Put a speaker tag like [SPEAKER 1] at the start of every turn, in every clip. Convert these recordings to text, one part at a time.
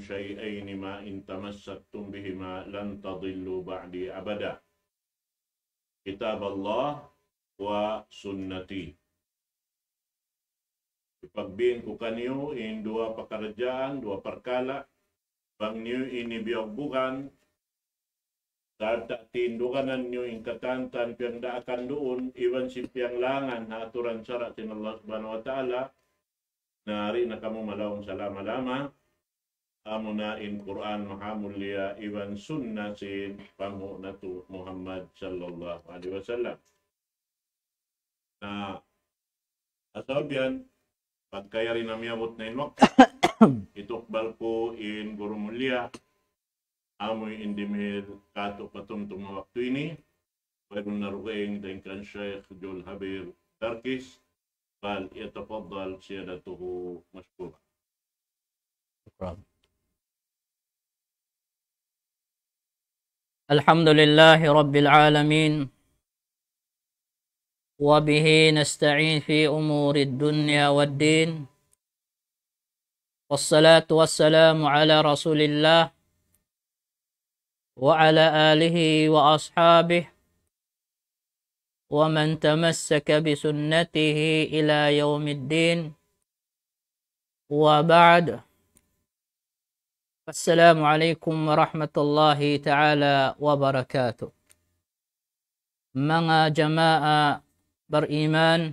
[SPEAKER 1] شيئين ما إن تمسكتم بهما لن تضلوا بعدي أبدا كتاب الله وسنتي Ipagbiin ko kanyo in dua pekerjaan, dua perkala, bang niyo inibiyogbukan, tatindukanan niyo in katantan piyang daakan doon, iwan si piyang langan na aturan syarat sin Allah subhanahu wa ta'ala, nari na kamu malawang salama lama amuna in Quran maha Ivan iwan sunnah sin panghu'natu Muhammad sallallahu alaihi wasallam. Nah, asabian pagkaya rin namin abot na inwak, itukbal ko in guru mulia, amoy indimil kato patumtong waktu ini, pwede narukain din kan Sheikh Jul Habir Tarkis, bal itapaddal siyadatuhu maskura. No problem. الحمد لله رب العالمين وبه نستعين في أمور الدنيا والدين والصلاة والسلام على رسول الله وعلى آله وأصحابه ومن تمسك بسنته إلى يوم الدين وبعد السلام عليكم warahmatullahi taala wabarakatuh. Mga jama'a beriman,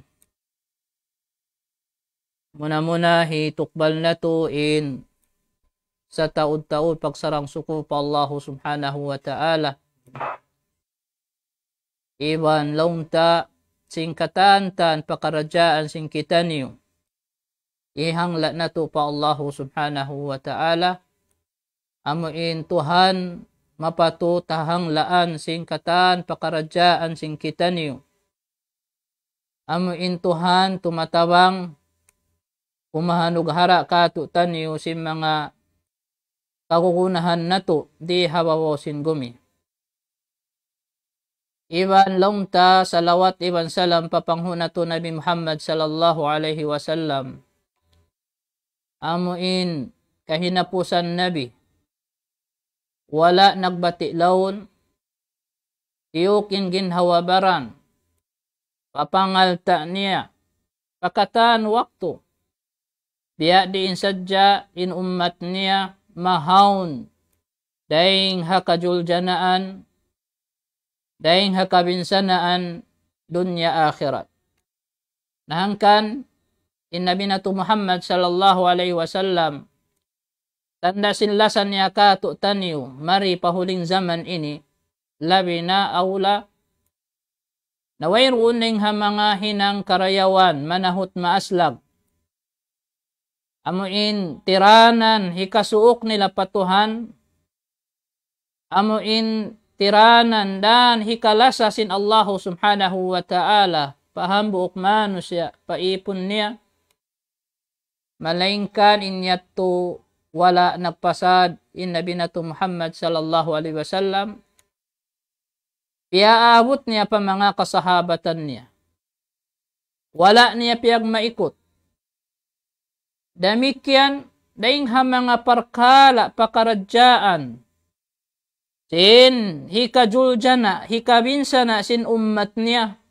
[SPEAKER 1] muna-muna hitukbal na tuin sa taud-taud pagsarang suko pa Allah subhanahu wa ta'ala. Iban launta singkatantan pakarajaan singkitanyo. Ihang la na to pa Allah subhanahu wa ta'ala amuin tuhan mapato tahang laan singkatan pakarajaan singkitan niyo. Amo intuhan tumatawang umahanughara kato taniyo si mga kakukunahan nato di hawawasin gumi. Iban long ta salawat iban salam papanghuna to Nabi Muhammad sallallahu alaihi wasallam. Amuin kahinapusan Nabi wala nagbati laun tiyukin ginhawabaran papangal niya pakatan waktu biya diin sadya in ummat niya mahaun daing hakajuljanaan daing hakabinsanaan dunya akhirat nahangkan in Nabi Muhammad sallallahu alaihi wasallam Tanda sinlasan niya ka tu'taniyo, mari pahuling zaman ini, labi na aula, Nawairuning ha mga hinang karayawan, manahot maaslag. Amuin tiranan, hikasuok nila patuhan. Amuin tiranan, dan hikalasasin sin Allahu subhanahu wa ta'ala. Pahambuok manusya, paipon niya. Malingkan inyat to wala nagpasad in nabi na Muhammad sallallahu alaihi wasallam piaabot niya pa mga kasahabatan niya wala niya piyag maikot damikyan daing ha mga parkala pakaradyaan sin hikajuljana hikabinsana sin ummat niya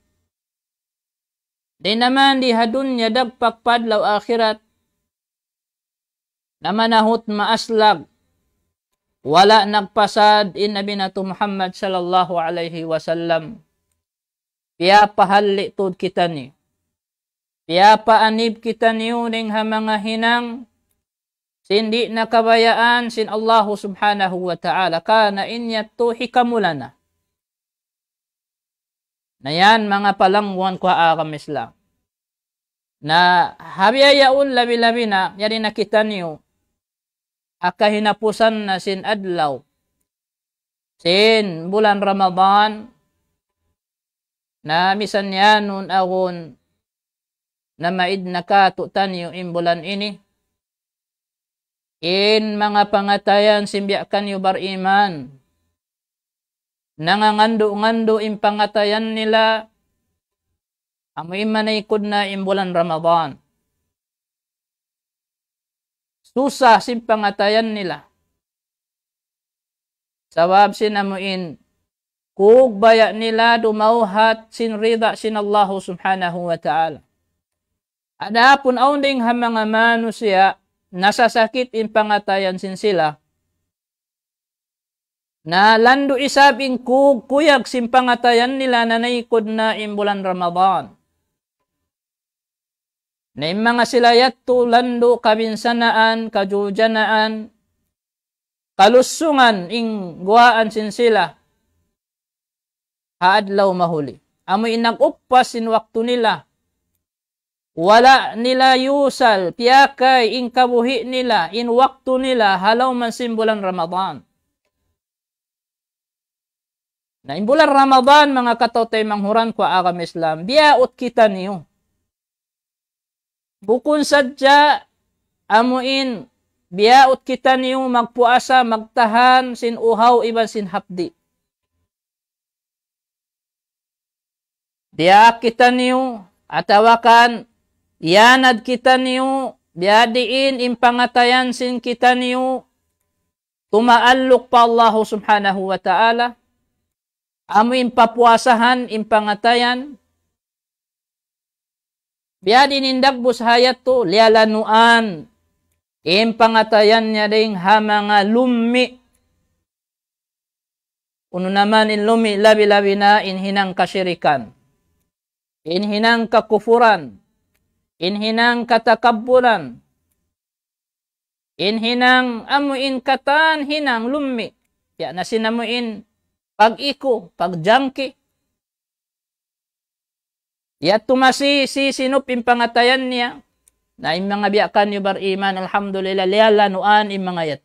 [SPEAKER 1] Di naman di hadun niya dagpakpadlaw akhirat na manahot maaslag wala nagpasad in nabi nato Muhammad sallallahu alaihi wasallam piya pahalli tud kita ni piya paanib kita ni uning ha mga hinang sindi nakabayaan sin Allahu subhanahu wa ta'ala kana inya to hikamulana na yan mga palangwan ko aram Islam na habiyayaun labi-labi na yari nakita niyo akahinapusan na sin adlaw sin bulan Ramadan na misan niya nun agon na maid nakatutan yung bulan ini in mga pangatayan simbiakan yu bar iman nangangando-ngando pangatayan nila amo imanay na bulan Ramadan susa sin pangatayan nila. Sawab sinamuin, kug baya nila dumauhat sin rida sin Allah subhanahu wa ta'ala. Adapon awning ha mga manusia, nasasakit in pangatayan sin sila, na lando isabing kug kuyag sin pangatayan nila na naikod na imbulan Ramadan na mga sila yatto lando kabinsanaan, kajujanaan, kalusungan ing guaan sin sila haadlaw mahuli. Amoy inagupas in wakto nila. Wala nila yusal, piyakay ing kabuhi nila, in wakto nila, halaw man simbolan Ramadan. Na in bulan Ramadan, mga katote manghuran ko agam Islam, biyaot kita niyo. Bukun sadya, amuin, biyaot kita niyong magpuasa, magtahan, sinuhaw, iban sinhapdi. Biya kita niyo, atawakan, yanad kita niyo, biadiin impangatayan sin kita niyo, tumaallok pa Allah subhanahu wa ta'ala, amo papuasahan, impangatayan, Piyadi bus hayat to, lialanuan. Impangatayan niya ding hamanga lumi. Uno naman in lumi, labi-labi na inhinang kasyirikan. Inhinang kakufuran. Inhinang katakaburan. Inhinang amuin katan, hinang lumi. Ya, nasinamuin pag-iko, pag-junkie, Ya tumasi si sinup im niya. Na im mga biakan yu bar iman alhamdulillah liala nuan im mga yat.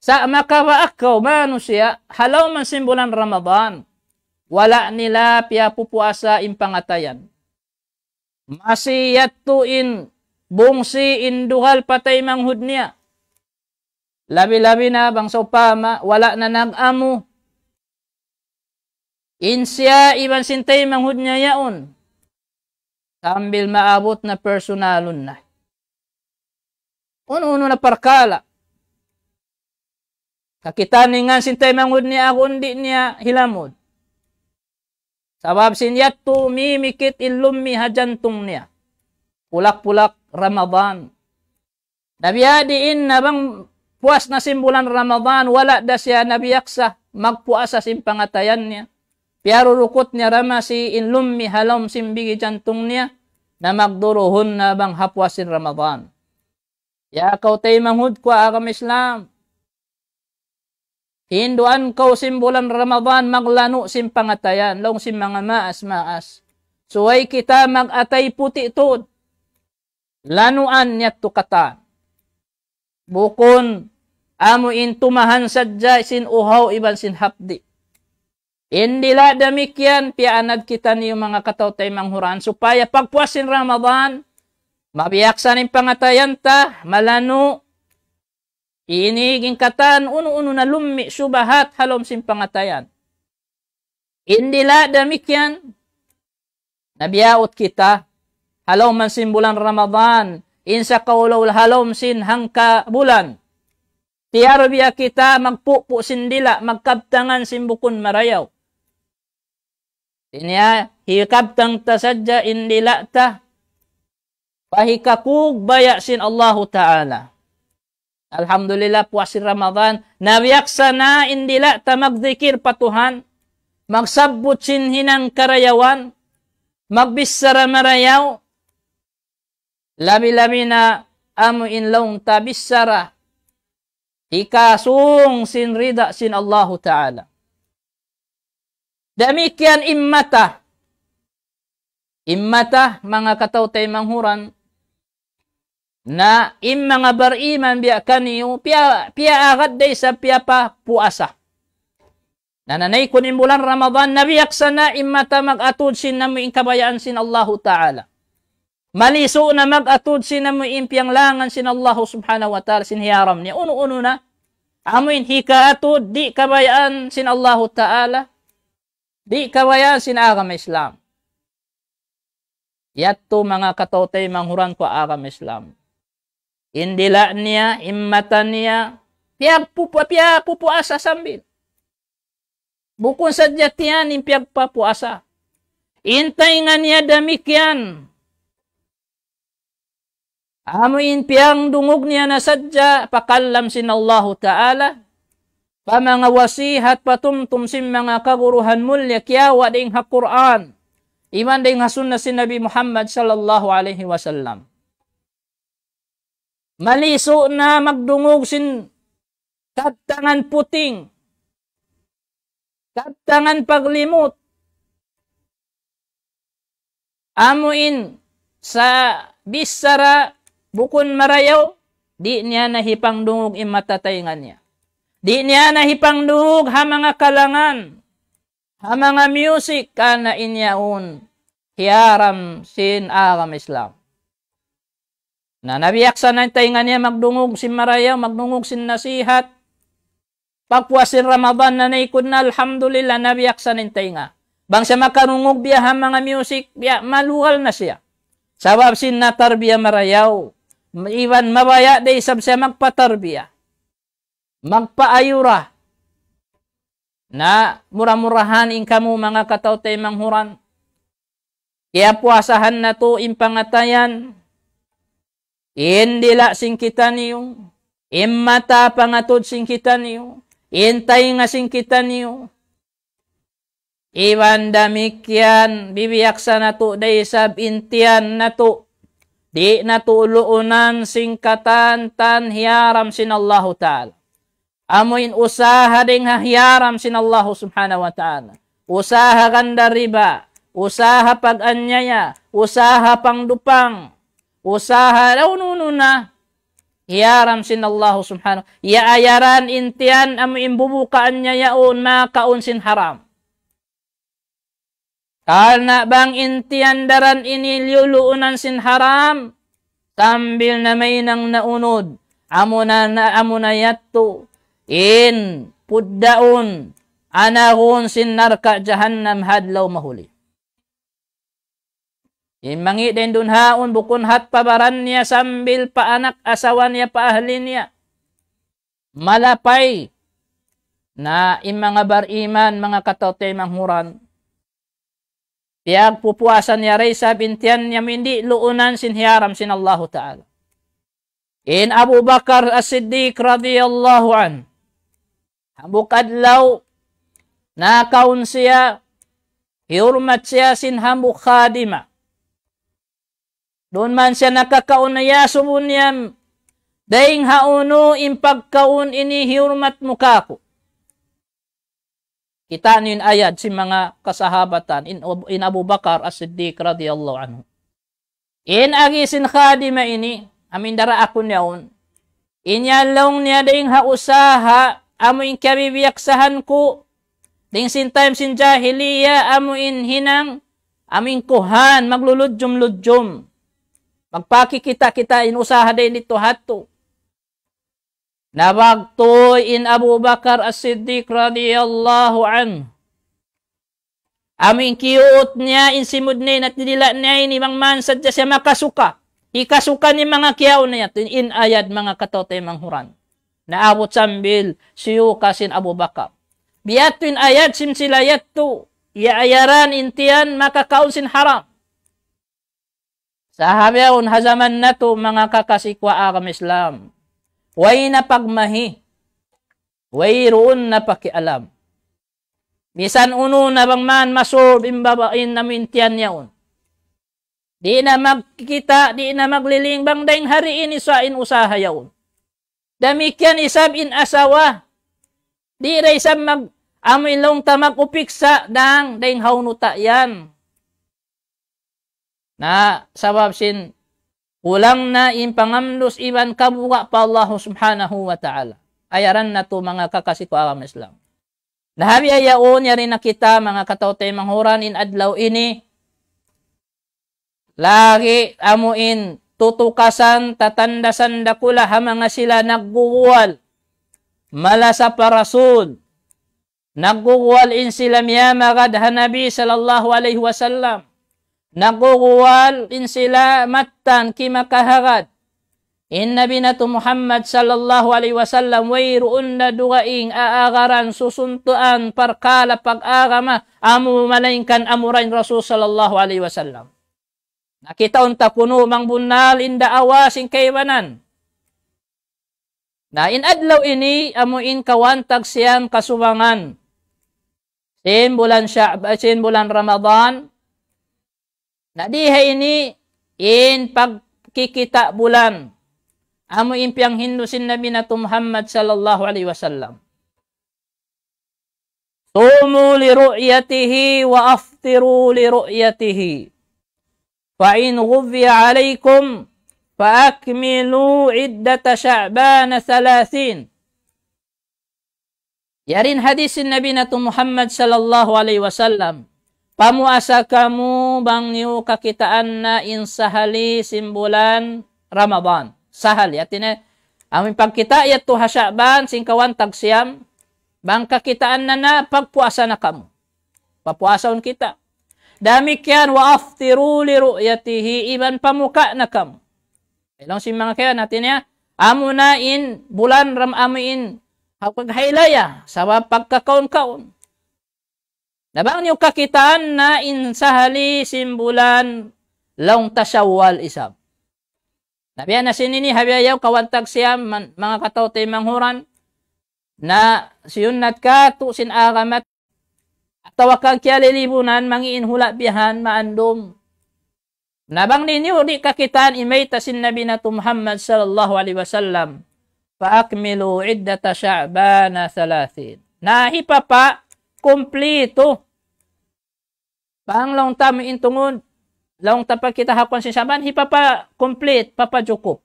[SPEAKER 1] Sa makawaakaw manu siya halaw man simbulan Ramadan. Wala nila piya pupuasa im pangatayan. Masiyat tuin bungsi induhal patay manghud niya. Labi-labi na bang sopama, wala na nag-amo. Insya iban sintay manghud niya yaon. Sambil maabot na personalon na. Uno-uno na parkala. Kakitani nga sintay mangod niya ako, hindi niya hilamod. Sabab sinyat tu mimikit ilummi hajantong niya. Pulak-pulak Ramadan. Nabiyadiin na bang puas na simbulan Ramadan, wala da siya nabiyaksa, magpuasa simpangatayan niya. Piaro rukot niya rama si inlum mi halom simbigi chantong niya na magduruhon na bang hapwasin Ramadan. Ya kau tay manghud ko agam Islam. Hinduan kau simbolan Ramadan maglano sim pangatayan long sim mga maas-maas. Suway kita magatay puti tud. Lanuan niya tukatan. Bukon amo tumahan sadya sin uhaw iban sin hapdi Indila damikyan, pianad kita niyo mga katawtay manghuran, supaya pagpuasin Ramadan, mabiyaksan ang pangatayan ta, malano, iniging katan, uno-uno na lumi, subahat, halom sin pangatayan. Indila damikyan, nabiyaot kita, halom man sin bulan Ramadan, insa kaulaw halom sin hangka bulan. Tiyaro biya kita, magpupo sindila, magkabtangan sin bukun marayaw. Inya hikab tang tasajja indi la'ta pahikakug bayak sin Allahu Ta'ala. Alhamdulillah puasa Ramadan. Nawiyaksana indi la'ta magzikir patuhan. Magsabut sin hinang karayawan. Magbisara marayaw. labi labina amu in laung tabisara. Ikasung sin rida sin Allahu Ta'ala. Damikian immata. Immata, mga katawtay manghuran, na im mga bariman biya kaniyo, piya, piya agad day sa piya pa puasa. Nananay kun imbulan Ramadan, nabiyak sana immata mag-atod sin na mo kabayaan sin Allahu Ta'ala. Maliso na mag-atod sin na mo impiyang langan sin Allahu Subhanahu wa Ta'ala sin hiyaram niya. Uno-uno na, amuin hika atod, di kabayaan sin Allahu Ta'ala. Di kawaya sinagam Islam. Yatto mga katotay manghuran ko agam Islam. Indila niya, immatan niya, piag pupua, piag pupuasa sambil. Bukon sa jatian, impiag papuasa. Intay nga niya damikyan. Amo impiang dungog niya na sadya, pakallam sin Allahu Ta'ala, mga wasihat patum tumsim mga kaguruhan mulya kiyawa ding ha Quran. Iman ding ha sunna si Nabi Muhammad sallallahu alaihi wasallam. Maliso na magdungog sin katangan puting. Katangan paglimot. Amuin sa bisara bukon marayaw, di niya nahipang dungog imatatay nga niya. Di niya nahipangduog ha mga kalangan, ha mga music ka na inyaon, hiaram sin aram Islam. Na nabiyak sa nantay nga niya magdungog sin maraya, magdungog sin nasihat, sin Ramadan na naikod na alhamdulillah nabiyak sa nantay nga. Bang siya makarungog biya ha mga music, biya maluhal na siya. Sabab sin natarbiya marayaw, iwan mabaya day sab siya magpatarbiya magpaayura na muramurahan in kamu mga katautay manghuran. Kaya puasahan na to impangatayan. Indila singkita niyo. Imata pangatod singkita niyo. Intay nga singkita niyo. Iwan damikyan, bibiyak sa nato, day sab intian nato. Di natuluunan singkatan tan hiaram sinallahu ta'ala amoin usaha ding hahyaram sin Allah subhanahu wa ta'ala. Usaha ganda riba, usaha pag-anyaya, usaha pangdupang, usaha launununa, hiyaram sin Allah subhanahu. Ya ayaran intian am imbubuka anyayaon makaon sin haram. Karena bang intian daran ini liuluunan sin haram, sambil na may nang naunod, amuna na amunayatto, In puddaun anahun sinnarka jahannam hadlaw mahuli. In mangiden dun haon bukun hat pabaran niya sambil paanak asawa niya paahli niya. Malapay na im mga bariman mga katote manghuran. Piyag pupuasan niya ray sa bintian niya hindi luunan sinhiaram sin Allahu Ta'ala. In Abu Bakar as-Siddiq radiyallahu anhu Hambok adlaw, nakaon siya, hiurmat siya sin hambok khadima. Doon man siya nakakaunaya sumunyam, daing hauno impagkaun ini hiurmat mukako. Kita niyo ayad si mga kasahabatan in, in Abu Bakar as-Siddiq radiyallahu anhu. In agisin khadima ini, amindara ako niyaon, inyalong niya daing hausaha amuin kabibiyaksahan ko. Ding sin time sin jahiliya, amuin hinang, amuin kuhan, magluludjum-ludjum. Magpakikita-kita inusaha din ito hato. Nabagto in Abu Bakar as-Siddiq radiyallahu anhu. Aming kiyot niya insimod ni at nila niya ni mang man sadya siya makasuka. Ikasuka ni mga kiyaw niya in ayad mga katote manghuran na Abu Chambil, siyuka sin Abu Bakar. Biatwin ayat simsilayat tu, ya ayaran intian maka kaun sin haram. Sahabiyaon hazaman na to mga kakasikwa agam Islam. Way na pagmahi. Way roon na pakialam. Bisan uno na bang man masob imbabain na mintian yaon. Di na magkikita, di na maglilingbang dahing hariin isain usaha yaon. Damikyan isab in asawa. Di ra isab mag amo ilong tamag upiksa dang daing haunuta yan. Na sabab sin ulang na in pangamlos iban kabuwa pa Allah subhanahu wa ta'ala. Ayaran na to mga kakasiko alam Islam. Nahabi ayaon ya rin na kita mga katautay manghuran in adlaw ini. Lagi amuin tutukasan tatandasan dakula hamanga sila nagguwal mala sa parasun nagguwal in sila miyama kad hanabi sallallahu alaihi wasallam nagguwal in sila mattan kimakahagad Inna binatu Muhammad sallallahu alaihi wasallam wayruun na dugaing aagaran susuntuan parkala pag-agama amu malaingkan amurain Rasul sallallahu alaihi wasallam. Nakita unta puno mang bunal inda awasing kaywanan. Na adlaw ini amuin kawantag siyam kasubangan. Sin bulan Sya'b, eh, sin bulan Ramadan. Na diha ini in pagkikita bulan. Amo hindu sin nabi na Muhammad sallallahu alaihi wasallam. Sumu li ru'yatihi wa aftiru li ru'yatihi. فإن غفي عليكم فأكملوا عدة شعبان ثلاثين Yarin hadis Nabi na to Muhammad sallallahu alaihi wasallam. Pamuasa kamu bang niyo kakitaan na insahali simbulan Ramadan. Sahal yatin eh. Amin pagkita yat to hasyaban singkawan tagsiyam bang kakitaan na na pagpuasa na kamu. Papuasaon kita. Dami wa aftiru li ru'yatihi iban pamuka na kam. Ilang si mga kaya natin ya. Amo na in bulan ram amo in hapag hailaya sa pagkakaon-kaon. Nabang niyo kakitaan na insahali simbulan laong tasawal isab. Nabiya na sinini habiyaw kawantag siya man, mga kataw manhuran na siyunat ka tusin agamat tawakang kialilibunan, mangiinhula bihan, maandum. Nabang ninyo, di kakitaan imay tasin nabi na Muhammad sallallahu alaihi wasallam. Paakmilu iddata sya'bana thalathin. Nahipa pa, kumplito. Pang long time intungod. Long tapag kita hapon si Saban, hipa pa, complete, papajukup.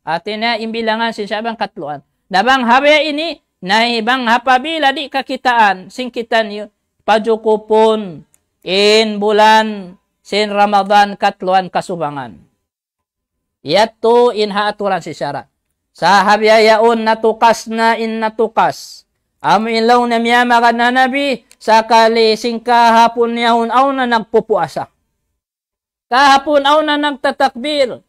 [SPEAKER 1] Ate na imbilangan si Saban katluan. Nabang habya ini, naibang hapabila di kakitaan, singkitan yun. pajukupun pun in bulan sin Ramadan katluan kasubangan. Yatu in haaturan si syarat. Ya yaun natukas na in natukas. Am ilaw na na nabi sakali singka hapon yaun au na nagpupuasa. Kahapun au na nagtatakbir.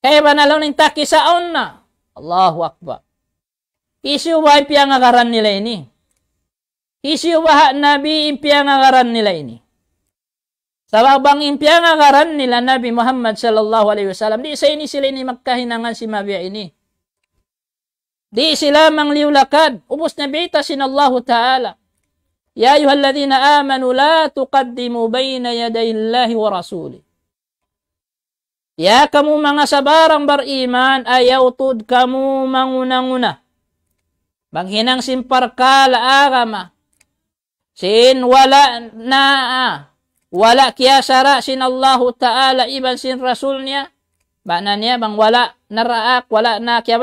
[SPEAKER 1] Kaya ba nalaw ning taki sa aw na? Allahu Akbar. Isi wa nga nila ini. Isi waha nabi impiya ngaran nila ini. Sababang impiya ngaran nila Nabi Muhammad sallallahu alaihi wasallam. Di sini ini sila ini magkahinangan si mabi ini. Di sila mangliwlakad. Ubus na bita sinallahu ta'ala. Ya ayuhalladhina amanu la tuqaddimu bayna yadayillahi wa rasuli. Ya kamu mga sabarang beriman ayaw tud kamu manguna-nguna. Maghinang agama Sin wala na ah. wala kya sara sin Allah Ta'ala iban sin Rasulnya. Makna niya bang wala naraak wala na kya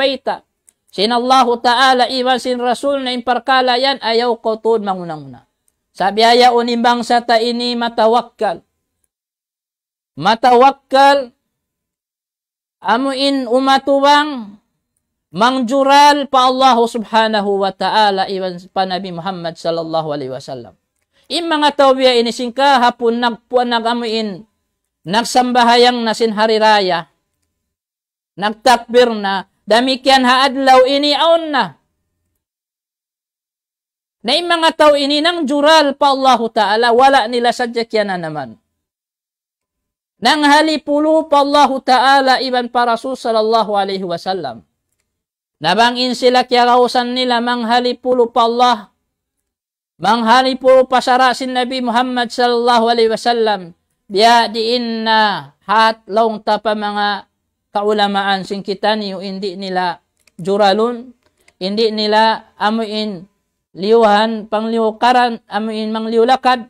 [SPEAKER 1] Sin Allah Ta'ala iban sin Rasulnya imparkala yan ayaw ko tun manguna-una. Sabi aya unimbang sa ta ini matawakkal. Matawakkal amuin umatubang mangjural pa Allah subhanahu wa ta'ala iwan pa Nabi Muhammad sallallahu alaihi wasallam. Im mga tawbiya inising ka hapon nagpuan nagamuin nagsambahayang nasin hari raya nagtakbir na damikian haadlaw ini aon na na yung mga tao ini nang jural pa Allah Ta'ala, wala nila sadya na naman. Nang halipulo pa Allah Ta'ala iban para Rasul sallallahu alaihi wasallam. Nabangin sila kaya kausan nila pulo pa Allah. Manghalipulo pa sara si Nabi Muhammad sallallahu alaihi wasallam. Biya di inna hatlaw ta pa mga kaulamaan sing singkitan yu hindi nila juralon hindi nila amuin liuhan pangliukaran amuin mangliulakad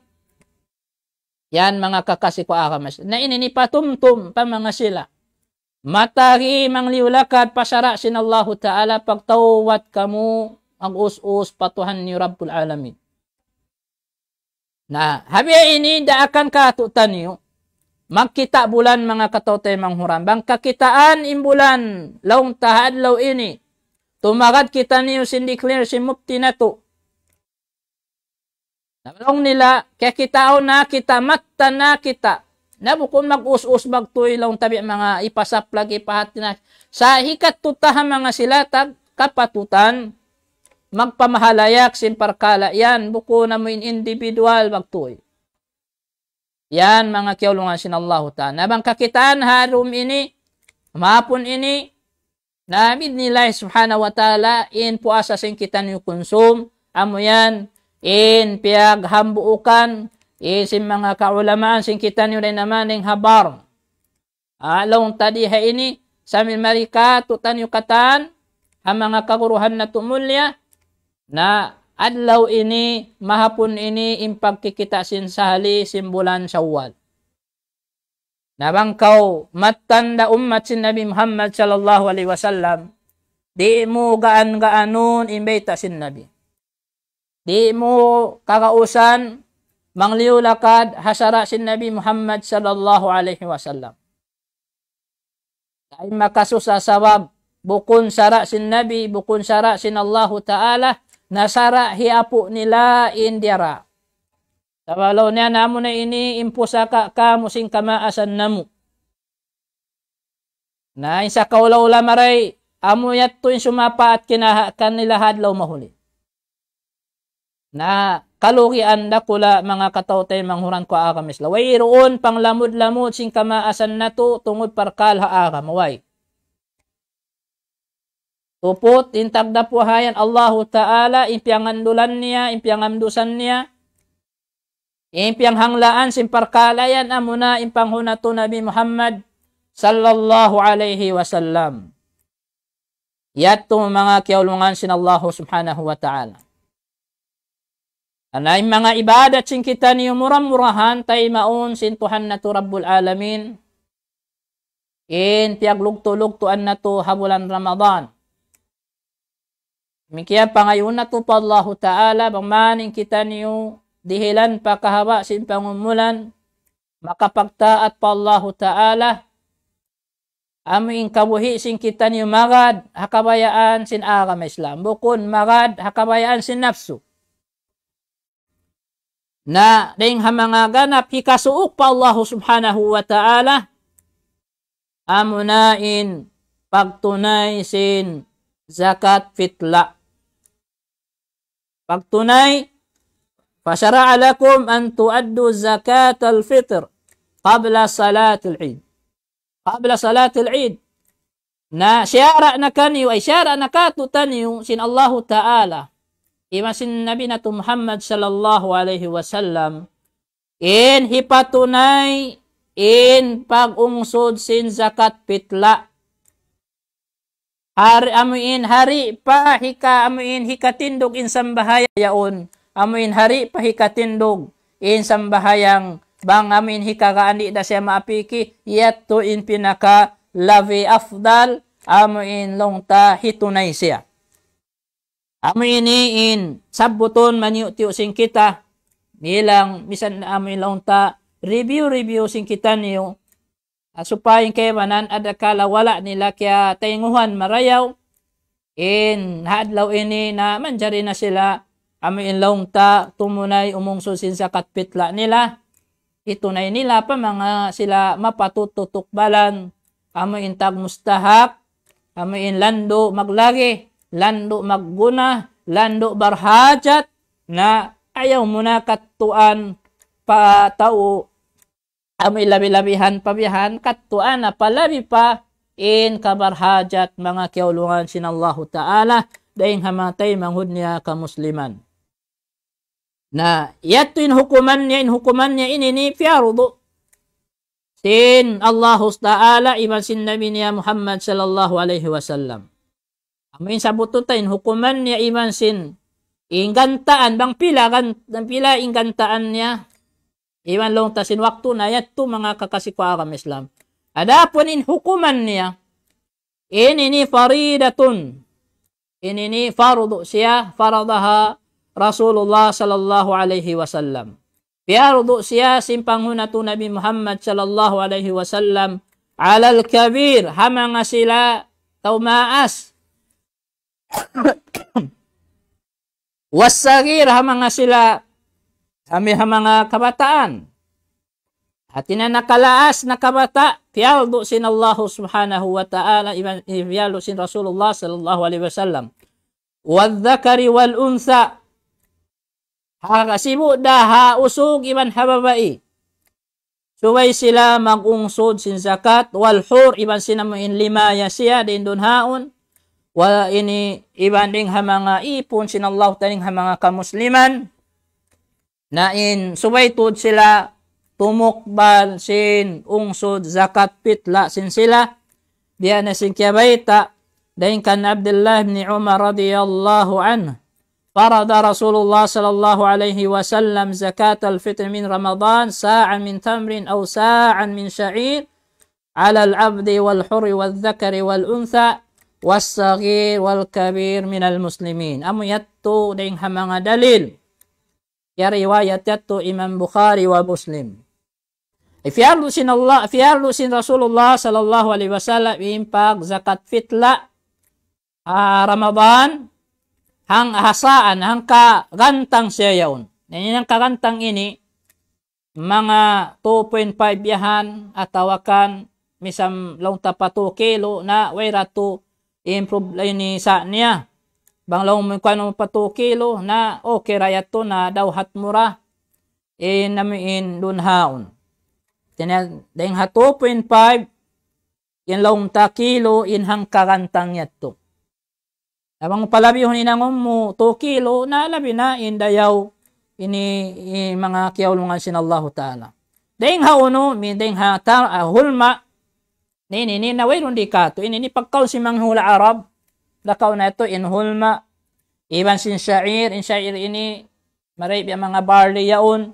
[SPEAKER 1] yan mga akamas. na ininipatumtum pa mga sila Matagi mang liulakad pasara sinallahu ta'ala pagtawat kamu ang us-us patuhan ni Rabbul Alamin. Na habi ini daakan ka tutan niyo. Magkita bulan mga katote mang hurambang kakitaan imbulan laung tahad law ini. Tumagad kita niyo sin si mufti na to. Nabalong nila kaya kitao na kita matta na kita Nabo kun mag-us-us bagtoy lang tabi mga ipasaplag ipahat na sa hikat tutaha mga silatag kapatutan magpamahalayak sin parkala yan buko na mo in individual bagtoy. Yan mga kiyulungan sin Allah ta. Nabang kakitaan harum ini mapun ini namin nila subhanahu wa ta'ala in puasa sin kita ni konsum amo yan in piyag hambuukan Isim mga kaulamaan sing kita ni ulay naman ng habar. Along tadiha ini sa amin marika tutan yukatan ha mga kaguruhan na tumulya na adlaw ini mahapon ini impagkikita sin sahali simbulan syawal. Nabangkaw matanda ummat si Nabi Muhammad sallallahu alaihi wasallam di mo gaan-gaanon imbita sin Nabi. Di mo kakausan mangliu lakad hasara sin Nabi Muhammad sallallahu alaihi wasallam. Ay makasusa sawab bukun sara sin Nabi bukun sara sin Allah Ta'ala nasara apu nila indira. Tawalau niya namu na ini impusaka ka musing kamaasan namu. Na insa kaulaw lamaray amu yattuin sumapa at kinaha kan nila hadlaw mahuli. Na kalukian dakula mga katawtay manghuran ko aga misla. Way iroon panglamod-lamod sing kamaasan na to tungod parkal ha aga maway. Tupot intagda po hayan Allahu Ta'ala impiangandulan niya, impiangamdusan niya. Impiyang hanglaan sing parkalayan amuna impanghuna to Nabi Muhammad sallallahu alaihi wasallam. Yatong mga kiyaulungan sin Allahu subhanahu wa ta'ala. Anay mga ibada sing kita niyo muram-murahan tay maon sintuhan na to Rabbul Alamin. In tiag lugto-lugtuan na to habulan Ramadan. Mikiya pangayon na to pa Allah Ta'ala bang kita niyo dihilan pa kahawa sin pangumulan makapagtaat pa Allah Ta'ala aming kabuhi sin kita niyo magad hakabayaan sin agama Islam bukun magad hakabayaan sin nafsu na ding mga ganap hikasuok pa Allah subhanahu wa ta'ala amunain pagtunay sin zakat fitla. Pagtunay, فشرع لكم أن تؤدوا زكاة الفطر قبل صلاة العيد قبل صلاة العيد na syara na kanyo ay syara na katutan yung sin Allah Ta'ala imasin nabi na Muhammad sallallahu alaihi wasallam in hipatunay in pagungsod sin zakat pitla hari amuin hari pa hika amuin hikatindog in sambahaya yaon amuin hari pa hikatindog in sambahayang bang amin hikakaani da siya maapiki yet to in pinaka lavi afdal amuin longta hitunay siya Amoy iniin, sabuton maniutyo sing kita. Nilang, misan amoy launta, review-review sing kita niyo. Asupayin kay manan adakala wala nila kaya tainguhan marayaw. In hadlaw ini na manjari na sila. Amoy launta, tumunay umungsusin sa katpitla nila. Itunay nila pa mga sila mapatututukbalan. Amoy intag mustahak. Amoy lando maglagi landuk magguna, landuk berhajat, na ayaw muna katuan pa tau amoy labi-labihan pabihan katuan na palabi pa in kabarhajat mga kiaulungan sinallahu ta'ala daing hamatay manghud niya ka musliman. Na in hukuman niya in hukuman niya ni fiarudu. Sin Allahus Ta'ala iman sin Nabi niya Muhammad sallallahu alaihi wasallam. Amin sabututain hukuman niya iman sin. Inggantaan bang pila kan pila inggantaan niya. Iman long waktu na yat tu mga kakasikuaram Islam. Adapun in hukuman niya. Inini faridatun. Inini fardu siya faradaha Rasulullah sallallahu alaihi wasallam. Biardu siya simpanghuna Nabi Muhammad sallallahu alaihi wasallam alal kabir hama nga sila maas Wasagir hamanga sila kami mga kabataan. At nakalaas na kabata, fialdo sin Allah subhanahu wa ta'ala, fiyaldo sin Rasulullah sallallahu alaihi wa wasallam. Wadhakari wal unsa, hakasibo da usug iman hababai. Suway sila magungsod sin zakat, wal hur iban sinamuin lima ya siya din dun haon, Wa ini ibanding ha mga ipon sinallahu taning ha mga kamusliman na in suwaytod sila tumukbal sin ungsod zakat pitla sin sila diya na sin kiyabayta dahin kan Abdullah ibn Umar radiyallahu anhu فرض رسول الله صلى الله عليه وسلم زكاة الفطر من رمضان ساعا من تمر أو ساعا من شعير على العبد والحر والذكر والأنثى wasagir wal kabir minal muslimin. Amu yattu ding hamanga dalil. Ya riwayat yattu Imam Bukhari wa Muslim. Ifyar sin Allah, ifyar sin Rasulullah sallallahu alaihi wasallam Impak zakat fitla uh, Ramadan hang hasaan hang ka gantang sayaon. Nah, ini ka gantang ini mga 2.5 yahan atawakan misam long tapato kilo na waira to i-improve layo ni sa niya. Banglaw mo kuno pa 2 kilo na okay rayat to na daw hat mura. E namiin lunhaon. Tinag deng hat 2.5 yan laong ta kilo in hang karantang yat to. Abang palabihon ngom mo 2 kilo na labi na dayaw ini, ini mga kiyawlungan sin Allah Ta'ala. Deng ha uno, mi deng ha ta, uh, ah, hulma, Ninini na wayrun di kato. Inini pagkaw si manghula Arab. Lakaw na ito in hulma. Iban sin syair. In syair ini. Maray bi mga barley yaon.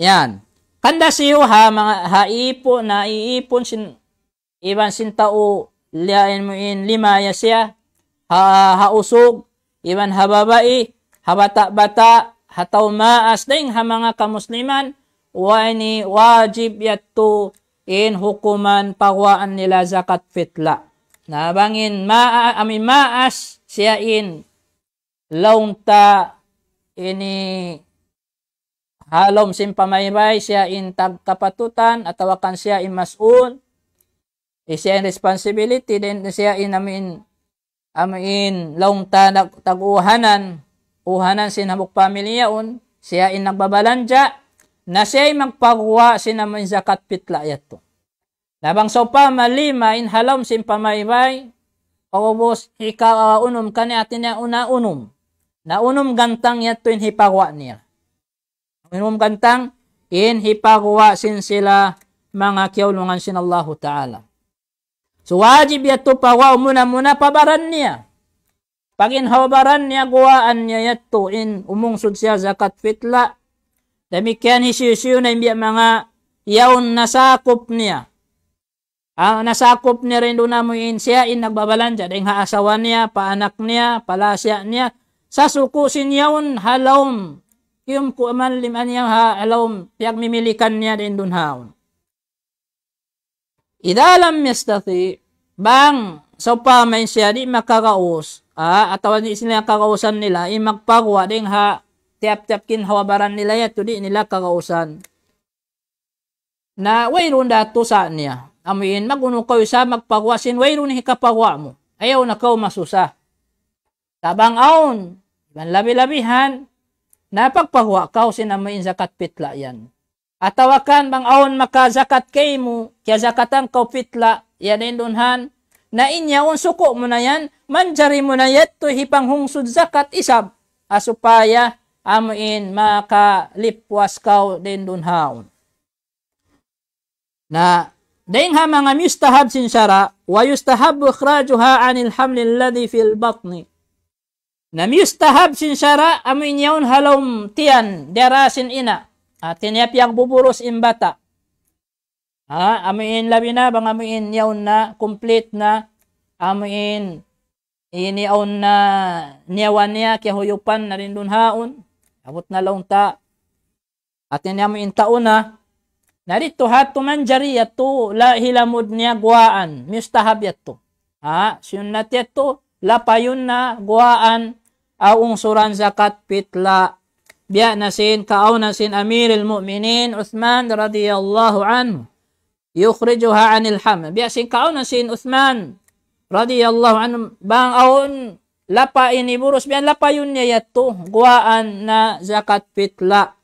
[SPEAKER 1] Yan. Kanda siyo ha mga haipo na iipon sin iban sin tao liain mo in lima ya siya ha hausog iban hababai habata-bata hataw maas ding ha mga kamusliman wa ini wajib yatto in hukuman pawaan nila zakat fitla. Nabangin maa ami maas siya in launta ini halom sim pamaybay siya in tagkapatutan at tawakan siya in masun e eh, siya in responsibility din siya in amin amin launta taguhanan uhanan sinabok pamilyaon siya in nagbabalanja na siya'y magpagawa sinamin sa katpitla yato. Labang sopa malima in halom sin pamaybay, paubos ikaw unum kani atin niya una unum. Na unum gantang yato in hipagawa niya. Unum gantang in hipagawa sin sila mga kiyaulungan sin Allah Ta'ala. So wajib yato pagawa muna muna pabaran niya. Pag inhabaran niya, guwaan niya yato in umungsod siya zakat fitla, Dami kyan hisyusyo na imbiya mga yaon nasakop niya. Ah, nasakop niya rin doon na mo in siya in nagbabalan siya. Dahil haasawa niya, paanak niya, palasya niya. Sa suko sinyaon halawm. Kiyom ko liman niya halawm. Piyag mimilikan niya din doon haon. Idalam yastati bang so pa may siya di makaraos ah, atawa ni sila kakausan nila i magpagwa ding ha tiap kin hawabaran nila ya tudi nila kakausan. Na wayrun dato sa niya. Amuin maguno ka sa magpagwasin wayrun hikapagwa mo. Ayaw na kao masusa. Tabang aon, ibang labi-labihan, napagpagwa kao sinamain zakat pitla yan. Atawakan bang aon makazakat kay mo, kaya zakatan kao pitla, yan indunhan, na inyaon suko mo na yan, manjari mo na yet to hipanghungsod zakat isab, asupaya, amuin makalipwas kao din dunhaon. Na Daing ha mga mustahab sinsara wa yustahabu ikhrajuha anil hamli alladhi fil batni. Na mustahab sinsara amin yaun halom tiyan derasin ina. At tinyap yang buburos imbata. Ha, amin labi na bang amin yaun na complete na amin iniaon na niyawan niya kaya huyupan na rin dun haon. Abot na launta. At yan mo yung taon na, narito hatuman jari yato la hilamod niya guaan, mistahab yato. Ha? Sunat yato, lapayon na guaan, aung suran zakat pitla. Biya nasin, kaaw sin amiril mu'minin, Uthman radiyallahu anhu. Yukhrijuha anil ham. Biya sin kaaw sin, Uthman radiyallahu anhu. Bang aun, lapa ini burus bian lapa yun niya yatto guaan na zakat fitla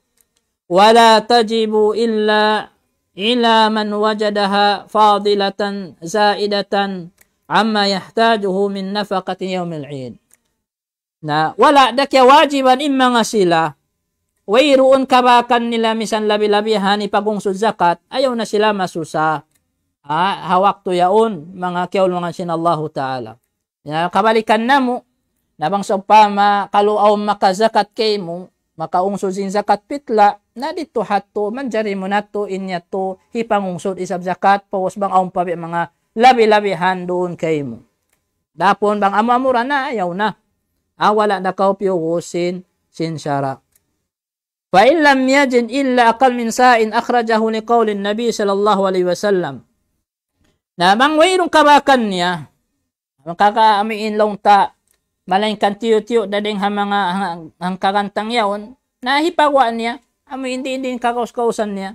[SPEAKER 1] wala tajibu illa ila man wajadaha fadilatan zaidatan amma yahtajuhu min nafaqati yawmil eid na wala dakya wajiban imma nga sila wairuun kabakan nila misan labi-labihan ipagungsod zakat ayaw na sila masusa ha, hawak to yaon mga kiaul mga sinallahu ta'ala. Ya, kabalikan na mo, Nabang sa upama, kaluaw makazakat kay mo, makaungsod sin zakat pitla, na dito hato, manjari mo na to, inya to, hipangungsod isab zakat, pawas bang aong pabi mga labi-labihan doon kay mo. Dapon bang amamura na, ayaw na. Awala ah, na kaupyugusin, sinsara. Fa in lam yajin illa akal min sa'in akhrajahu ni qawlin Nabi sallallahu alaihi wasallam. Na mang wairong kabakan niya, makakaamiin lang ta, Malayang kantiyo-tiyo dadeng ha mga hang, karantang yaon, nahipawaan niya, amo hindi hindi kakaus-kausan niya.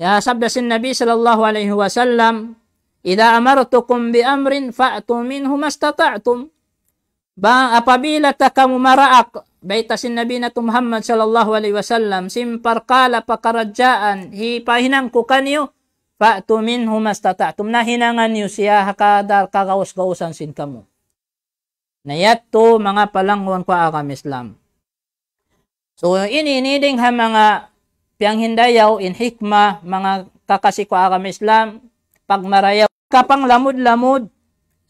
[SPEAKER 1] Ya sabda sin Nabi sallallahu alaihi wasallam, "Idza amartukum bi amrin fa'tu minhu mastata'tum." Ba apabila ta kamu maraak, baita sin Nabi na Muhammad sallallahu alaihi wasallam, simpar kala pakarajaan, hipahinang ko kanyo, fa'tu minhu mastata'tum. Nahinangan niyo siya hakadar kakaus-kausan sin kamu. Nayatto mga palangwan ko akam Islam. So ininiding ha mga piyang hindayaw in hikma mga kakasi ko akam Islam pagmarayaw kapang lamod-lamod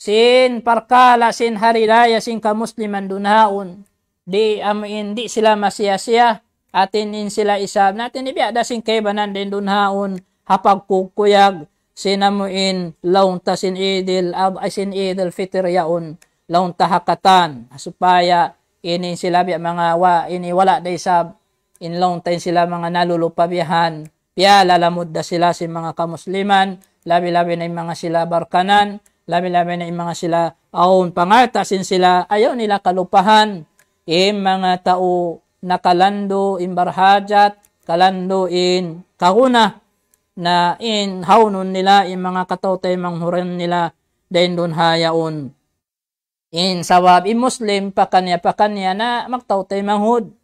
[SPEAKER 1] sin parkala sin hariraya sin kamusliman dunhaon di amin di sila masiyasya atin in sila isab natin ibiya dasin kay banan din dunhaon hapag kukuyag sinamuin launta sin idil ab sin idil fitr laon tahakatan supaya ini sila biya mga wa ini wala day sab inlaon tay sila mga nalulupabihan pia lalamod da sila si mga kamusliman labi-labi na yung mga sila barkanan labi-labi na yung mga sila aon pangatasin sila ayaw nila kalupahan im mga tao nakalando imbarhajat kalando in kaguna na in haunon nila in mga katotay tay manghuran nila dayon don hayaon In sawab i Muslim pakanya-pakanya na magtautay manghud.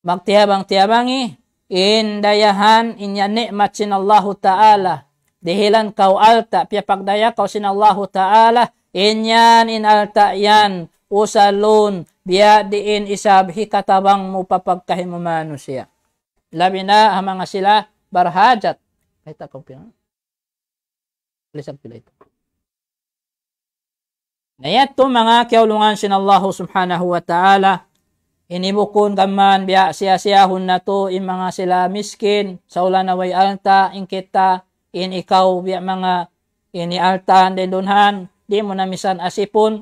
[SPEAKER 1] Magtihabang-tihabangi. In dayahan inya nikmat sinallahu ta'ala. Dihilan kau alta pia pagdaya kau sinallahu ta'ala. Inyan in alta yan. usalon biya diin isab katabang mo papagkahimumano siya. Labi na ang mga sila barhajat. Kahit akong pinang. Please ang pilay Nayatto mga kaulungan sin Allah subhanahu wa ta'ala, inibukon ka man biya siya-siyahon na to in mga sila miskin, sa ulan na way alta, in kita, in ikaw biya mga ini altaan din dunhan, di mo na misan asipon,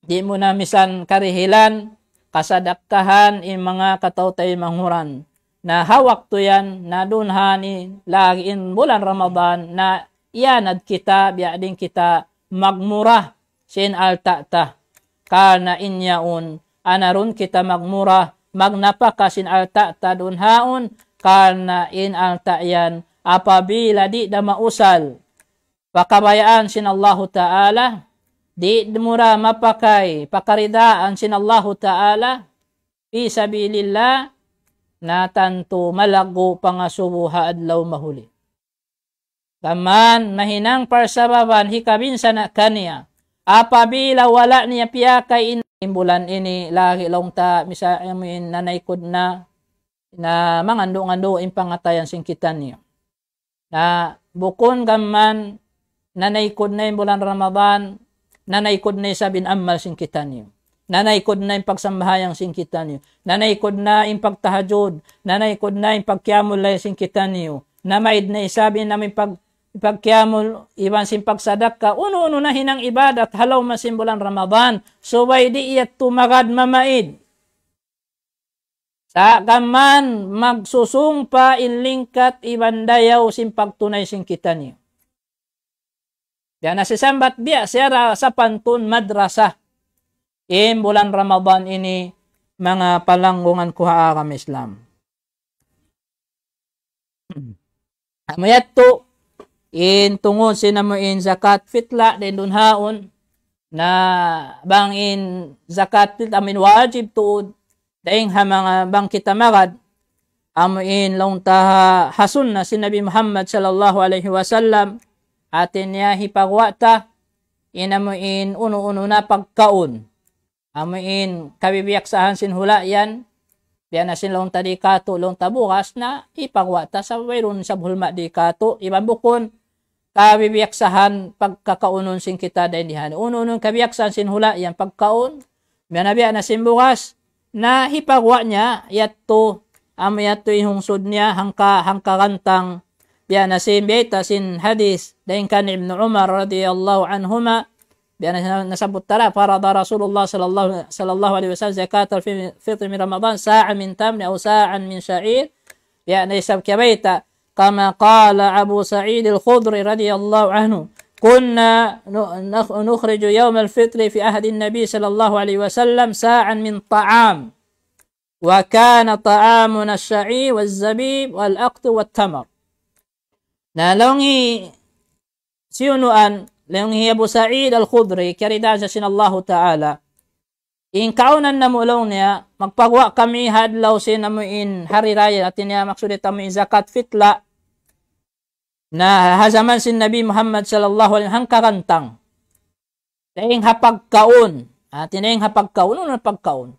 [SPEAKER 1] di mo na misan karihilan, kasadaktahan in mga katawtay manguran, Na hawak to yan, na dunhan in lagi in bulan Ramadan, na iyanad kita, biya din kita magmurah sin alta ta kana inyaun anarun kita magmura magnapaka sin alta ta dunhaun kana in alta yan apabila di da mausal pakabayaan sin Allahu Ta'ala di mura mapakai pakaridaan sin Allahu Ta'ala fi sabilillah na tanto malago pangasubuha adlaw mahuli. Kaman mahinang parsababan hikabinsa na kaniya apabila wala niya piya kay in imbulan ini lagi long ta misa eh, amin nanaykod na na mangando-ngando in pangatayan singkitan niya na bukon gaman nanaykod na in bulan Ramadan nanaykod na sa binammal singkitan niya nanaykod na in pagsamahayang singkitan niyo nanaykod na in pagtahajud nanaykod na in pagkiamulay singkitan niyo na maid na isabi namin pag pagkiyamol iban sin pagsadaka uno-uno na hinang ibadat halaw man sin Ramadan so way di iya tumagad mamaid sa kaman magsusumpa inlingkat ibandayaw sin pagtunay sin kita niyo Diyan nasisambat biya siya sa pantun madrasah in bulan Ramadan ini mga palanggungan kuha kami Islam. Hmm. Amayat to, in tungod sina mo in zakat fitla din dunhaon na bang in zakat fitla I amin wajib tuod daing ha mga bang kita magad amo in long ta hasun na sinabi Muhammad sallallahu alaihi wasallam atin niya hipagwata inamo in uno-uno na pagkaon amo in kabibiyak sin hula yan Diyan na sinlong tadi kato, long tabukas na ipagwata sa wayron sa bulma dikato, kato. Ibang bukon, kabibiyaksahan pagkakaunon sin kita da indihan. Uno-unon kabiyaksan sin hula yan nabi Manabiya na bukas na hipagwa niya yatto am yatto ihungsod niya hangka hangkarantang biya na sin beta sin hadis dahin kan Ibn Umar radhiyallahu anhuma biya na nasabot tara para da Rasulullah sallallahu sallallahu alaihi wasallam zakat al fitr min Ramadan sa'a min tamni aw sa'an min sha'ir biya na isab kabaita كما قال أبو سعيد الخضري رضي الله عنه كنا نخرج يوم الفطر في عهد النبي صلى الله عليه وسلم ساعا من طعام وكان طعامنا الشعير والزبيب والأقط والتمر نالوني سيونو أن لوني أبو سعيد الخضري كريداجة سين الله تعالى إن كاونا نمو لونيا magpagwa كمي هاد لو namuin إن raya natin ya مقصودة tamuin زكاة fitla na hasaman sin Nabi Muhammad sallallahu alaihi wasallam kakantang. Daing hapagkaon. At ah, inayong hapagkaon. Ano na pagkaon?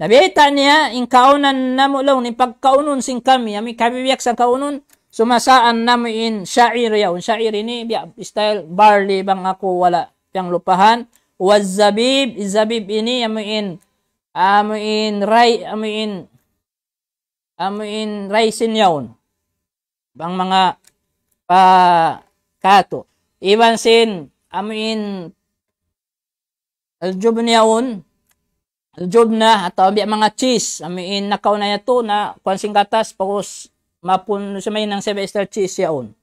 [SPEAKER 1] Nabita niya, in kaunan na mo lang, in pagkaunon sin kami, ami kami biyak sa kaunon, sumasaan na mo in syair yaw. sha'ir ini, bi style barley bang ako wala piyang lupahan. Wazabib, zabib ini, amo in, amo in, ray, amo in, amo in, raisin yaw. Bang mga pa kato. Iban sin amin aljob niyaon aljob na at biya mga cheese amin nakaw na yato na kwansing katas pagos mapun sa may ng 7 star cheese yaon.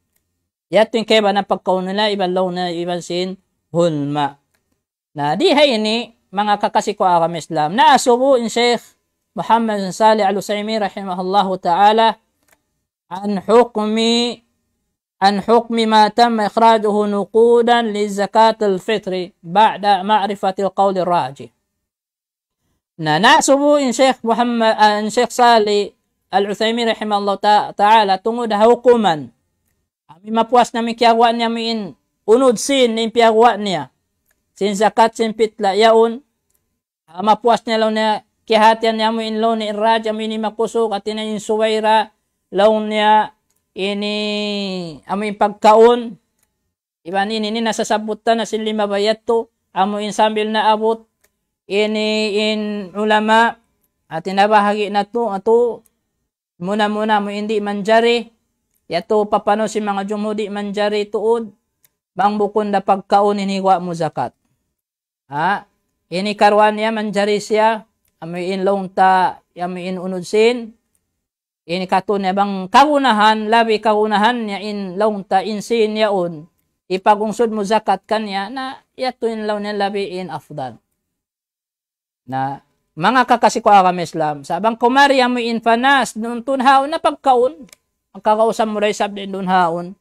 [SPEAKER 1] Yato yung keba na pagkaw nila iban law na iban sin hulma. Na di hay ini mga kakasikuha kami Islam. Naasubo in Sheikh Muhammad Salih al-Usaimi rahimahullahu ta'ala an hukmi عن حكم ما تم إخراجه نقودا للزكاة الفطر بعد معرفة القول الراجح نناسب إن شيخ محمد إن شيخ صالح العثيمين رحمه الله تعالى تنود حكما مما بواس نمي كيغواني من أنود سين نمي كيغواني سين زكاة سين بيتلا يون أما بواس نلوني كيهاتيا نمي إن لوني إن راجع مني مكوسوك أتنا إن سويرا لوني ini amo pagkaon iban ini ni nasasabutan na sin lima bayatto amo insambil na abot ini in ulama at tinabahagi na to ato muna muna mo hindi manjari yato papano si mga jumhudi manjari tuod bang bukon da pagkaon iniwa mo zakat ha ini karwan niya manjari siya amo in long ta amo in unod sin ini katun bang kaunahan labi kaunahan niya in laung ta insin yaon ipagungsod mo zakat kanya na yatuin law niya labi in afdal na mga kakasiko akam Islam sabang kumarya mo in fanas nun tunhaon na pagkaon ang kakausap mo rin sabdi nun haon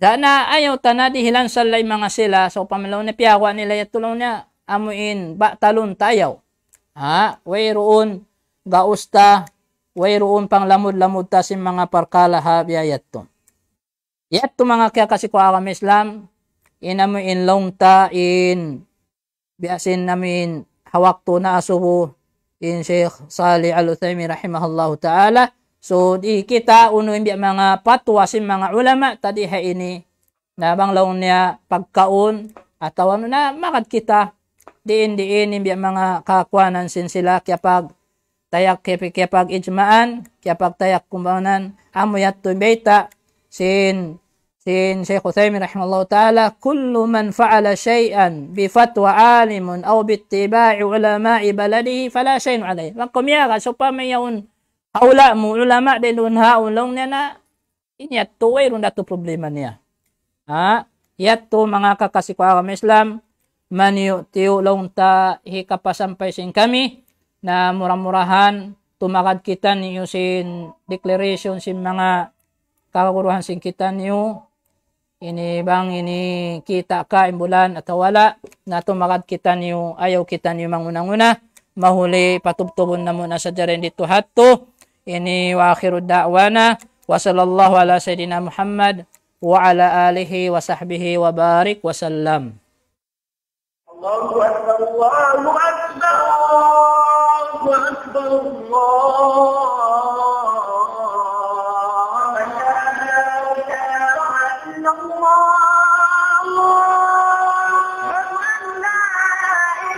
[SPEAKER 1] Dana ayaw tana di hilan salay mga sila so pamilaw na piyawa nila yatulaw niya amuin ba talon tayaw. Ha? Way gausta wayroon pang lamod-lamod ta si mga parkala habya yatto. Yatto mga kaya kasi ko akam Islam, inamo inlong ta in biasin namin hawak to na asubo in Sheikh Salih Al-Uthaymi rahimahullahu ta'ala. So, di kita uno yung mga patwa si mga ulama, tadi ha ini, nabang laong niya pagkaon, at na, makad kita, diin diin yung mga kakwanan sin sila, kaya pag tayak kepag ijmaan, kapag tayak kumbanan, amuyat tumbeta, sin, sin Sheikh Uthaymin rahimallahu ta'ala, kullu man fa'ala shay'an bi fatwa alimun aw bi ittiba'i ulama'i baladihi fala shay'un alayhi. Wakumyaga, so pa may yaun, haula mo, ulama din dun haun, long niya na, inyat to, ay runda to problema niya. Ha? Yat to, mga kakasikawa Islam, man yu, tiyo long ta, hikapasampay sin kami, na murah-murahan tumakad kita niyo sin declaration sin mga kakakuruhan sin kita niyo ini bang ini kita ka imbulan at wala na tumakad kita niyo ayaw kita niyo mangunanguna mahuli patubtubon na muna sa jaren dito hatto ini wa akhiru da'wana wa sallallahu ala sayyidina Muhammad wa ala alihi wa sahbihi wa barik wa sallam Allahu akbar Allahu akbar الله أكبر الله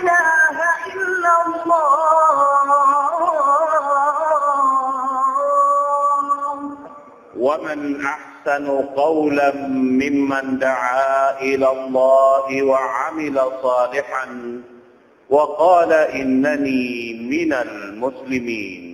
[SPEAKER 1] لا الله ومن أحسن قولا ممن دعا إلى الله وعمل صالحا وقال إنني من المسلمين